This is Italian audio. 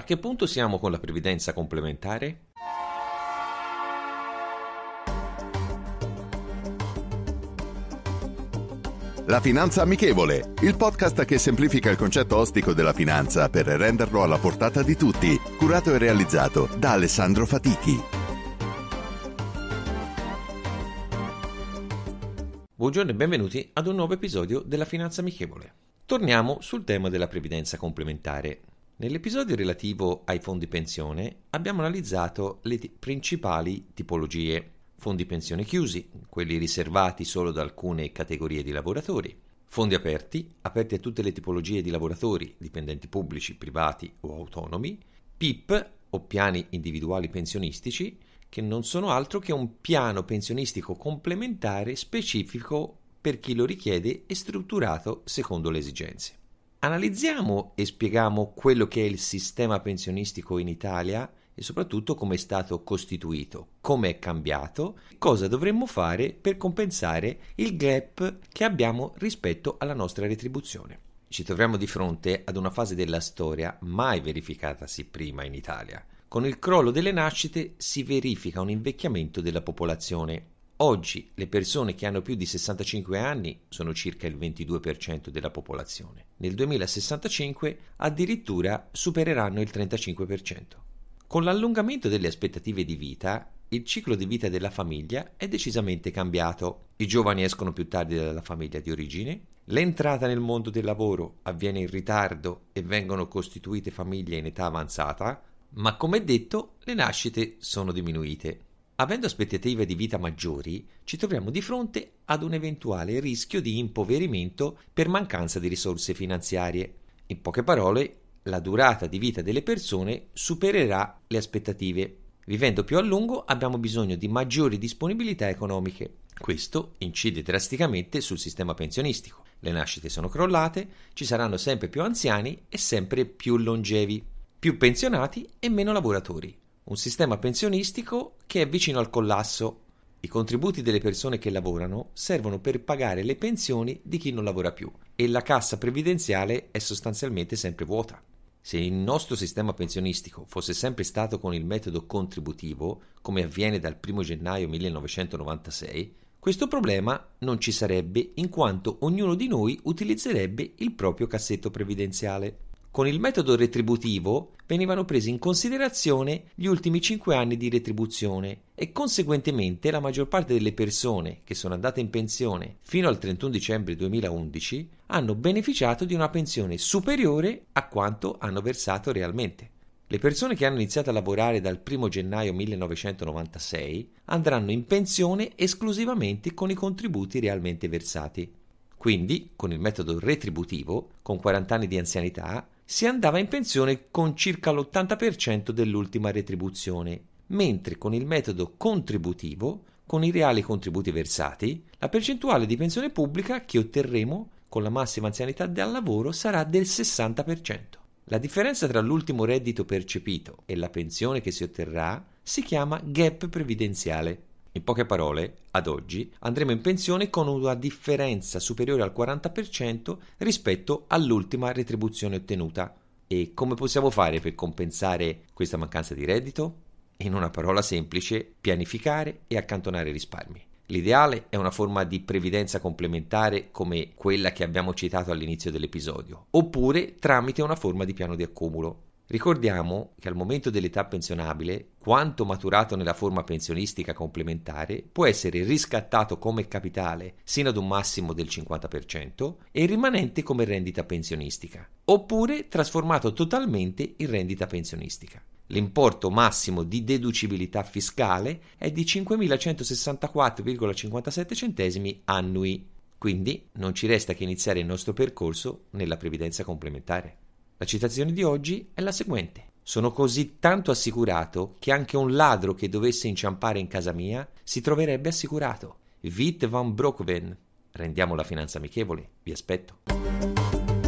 A che punto siamo con la previdenza complementare? La Finanza Amichevole, il podcast che semplifica il concetto ostico della finanza per renderlo alla portata di tutti, curato e realizzato da Alessandro Fatichi. Buongiorno e benvenuti ad un nuovo episodio della Finanza Amichevole. Torniamo sul tema della previdenza complementare. Nell'episodio relativo ai fondi pensione abbiamo analizzato le t- principali tipologie. Fondi pensione chiusi, quelli riservati solo ad alcune categorie di lavoratori. Fondi aperti, aperti a tutte le tipologie di lavoratori, dipendenti pubblici, privati o autonomi. PIP o piani individuali pensionistici, che non sono altro che un piano pensionistico complementare specifico per chi lo richiede e strutturato secondo le esigenze. Analizziamo e spieghiamo quello che è il sistema pensionistico in Italia e soprattutto come è stato costituito, come è cambiato, cosa dovremmo fare per compensare il gap che abbiamo rispetto alla nostra retribuzione. Ci troviamo di fronte ad una fase della storia mai verificatasi prima in Italia. Con il crollo delle nascite si verifica un invecchiamento della popolazione Oggi le persone che hanno più di 65 anni sono circa il 22% della popolazione. Nel 2065 addirittura supereranno il 35%. Con l'allungamento delle aspettative di vita, il ciclo di vita della famiglia è decisamente cambiato. I giovani escono più tardi dalla famiglia di origine, l'entrata nel mondo del lavoro avviene in ritardo e vengono costituite famiglie in età avanzata, ma come detto le nascite sono diminuite. Avendo aspettative di vita maggiori, ci troviamo di fronte ad un eventuale rischio di impoverimento per mancanza di risorse finanziarie. In poche parole, la durata di vita delle persone supererà le aspettative. Vivendo più a lungo abbiamo bisogno di maggiori disponibilità economiche. Questo incide drasticamente sul sistema pensionistico. Le nascite sono crollate, ci saranno sempre più anziani e sempre più longevi, più pensionati e meno lavoratori un sistema pensionistico che è vicino al collasso. I contributi delle persone che lavorano servono per pagare le pensioni di chi non lavora più e la cassa previdenziale è sostanzialmente sempre vuota. Se il nostro sistema pensionistico fosse sempre stato con il metodo contributivo, come avviene dal 1 gennaio 1996, questo problema non ci sarebbe in quanto ognuno di noi utilizzerebbe il proprio cassetto previdenziale. Con il metodo retributivo venivano presi in considerazione gli ultimi 5 anni di retribuzione e conseguentemente la maggior parte delle persone che sono andate in pensione fino al 31 dicembre 2011 hanno beneficiato di una pensione superiore a quanto hanno versato realmente. Le persone che hanno iniziato a lavorare dal 1 gennaio 1996 andranno in pensione esclusivamente con i contributi realmente versati. Quindi, con il metodo retributivo, con 40 anni di anzianità, si andava in pensione con circa l'80% dell'ultima retribuzione, mentre con il metodo contributivo, con i reali contributi versati, la percentuale di pensione pubblica che otterremo con la massima anzianità dal lavoro sarà del 60%. La differenza tra l'ultimo reddito percepito e la pensione che si otterrà si chiama gap previdenziale. In poche parole, ad oggi andremo in pensione con una differenza superiore al 40% rispetto all'ultima retribuzione ottenuta. E come possiamo fare per compensare questa mancanza di reddito? In una parola semplice, pianificare e accantonare risparmi. L'ideale è una forma di previdenza complementare come quella che abbiamo citato all'inizio dell'episodio, oppure tramite una forma di piano di accumulo. Ricordiamo che al momento dell'età pensionabile, quanto maturato nella forma pensionistica complementare può essere riscattato come capitale sino ad un massimo del 50% e il rimanente come rendita pensionistica, oppure trasformato totalmente in rendita pensionistica. L'importo massimo di deducibilità fiscale è di 5.164,57 centesimi annui, quindi non ci resta che iniziare il nostro percorso nella previdenza complementare. La citazione di oggi è la seguente. Sono così tanto assicurato che anche un ladro che dovesse inciampare in casa mia si troverebbe assicurato. Witt van Broekven. Rendiamo la finanza amichevole. Vi aspetto.